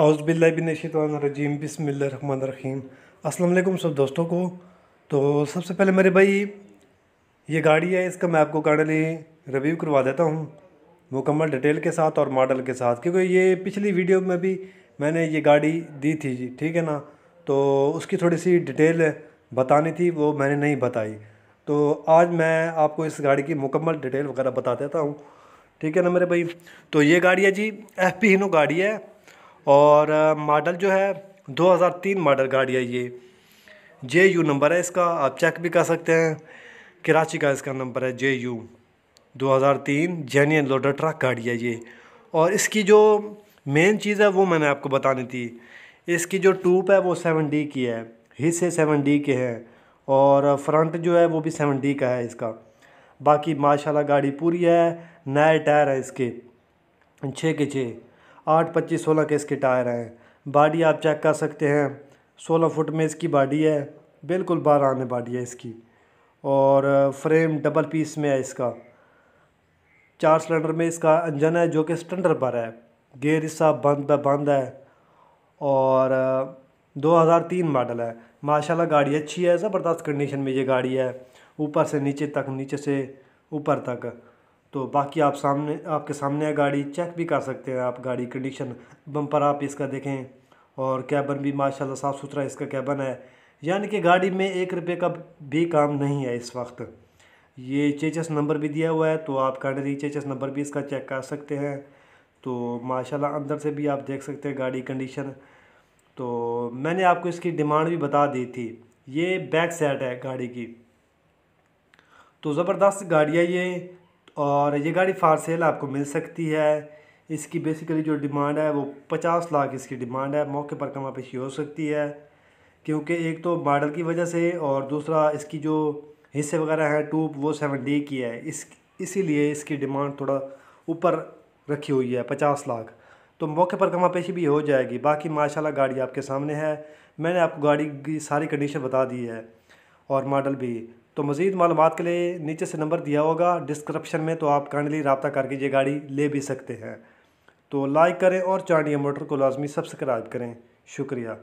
run बसमीम अस्सलाम सब दोस्तों को तो सबसे पहले मेरे भाई ये गाड़ी है इसका मैं आपको गाड़ी रिव्यू करवा देता हूँ मुकम्मल डिटेल के साथ और मॉडल के साथ क्योंकि ये पिछली वीडियो में भी मैंने ये गाड़ी दी थी जी ठीक है ना तो उसकी थोड़ी सी डिटेल बतानी थी वो मैंने नहीं बताई तो आज मैं आपको इस गाड़ी की मुकम्मल डिटेल वगैरह बता देता हूँ ठीक है ना मेरे भाई तो ये गाड़ी है जी एफ पी हिनो गाड़ी है और मॉडल जो है 2003 मॉडल गाड़ी है ये जे यू नंबर है इसका आप चेक भी कर सकते हैं कराची का इसका नंबर है जे यू 2003 जेन्यन लोडर ट्रक गाड़ी है ये और इसकी जो मेन चीज़ है वो मैंने आपको बतानी थी इसकी जो टूप है वो सेवन डी की है हिस्से सेवन डी के हैं और फ्रंट जो है वो भी सेवन डी का है इसका बाकी माशाल्लाह गाड़ी पूरी है नए टायर है इसके छः के छः आठ पच्चीस सोलह के इसके टायर हैं बाडी आप चेक कर सकते हैं सोलह फुट में इसकी बाडी है बिल्कुल बारह आने बाडी है इसकी और फ्रेम डबल पीस में है इसका चार सिलेंडर में इसका इंजन है जो कि स्टैंडर पर है गेयर हिस्सा बंद बंद है और 2003 मॉडल है माशाल्लाह गाड़ी अच्छी है ज़बरदस्त कंडीशन में ये गाड़ी है ऊपर से नीचे तक नीचे से ऊपर तक तो बाकी आप सामने आपके सामने है गाड़ी चेक भी कर सकते हैं आप गाड़ी कंडीशन बम्पर आप इसका देखें और कैबन भी माशाल्लाह साफ़ सुथरा इसका कैबन है यानी कि गाड़ी में एक रुपये का भी काम नहीं है इस वक्त ये चेचस नंबर भी दिया हुआ है तो आप काइंडली चेचस नंबर भी इसका चेक कर सकते हैं तो माशाल्लाह अंदर से भी आप देख सकते हैं गाड़ी कंडीशन तो मैंने आपको इसकी डिमांड भी बता दी थी ये बैक सेट है गाड़ी की तो ज़बरदस्त गाड़ियाँ ये और ये गाड़ी फार सेल आपको मिल सकती है इसकी बेसिकली जो डिमांड है वो पचास लाख इसकी डिमांड है मौके पर कम आप हो सकती है क्योंकि एक तो मॉडल की वजह से और दूसरा इसकी जो हिस्से वगैरह हैं टूब वो सेवन डी की है इस इसीलिए इसकी डिमांड थोड़ा ऊपर रखी हुई है पचास लाख तो मौके पर कमा पेशी भी हो जाएगी बाकी माशाल्लाह गाड़ी आपके सामने है मैंने आपको गाड़ी की सारी कंडीशन बता दी है और मॉडल भी तो मज़ीद मालूम के लिए नीचे से नंबर दिया होगा डिस्क्रप्शन में तो आप काइंडली रबता करके ये गाड़ी ले भी सकते हैं तो लाइक करें और चांडिया मोटर को लाजमी सब्सक्राइब करें शुक्रिया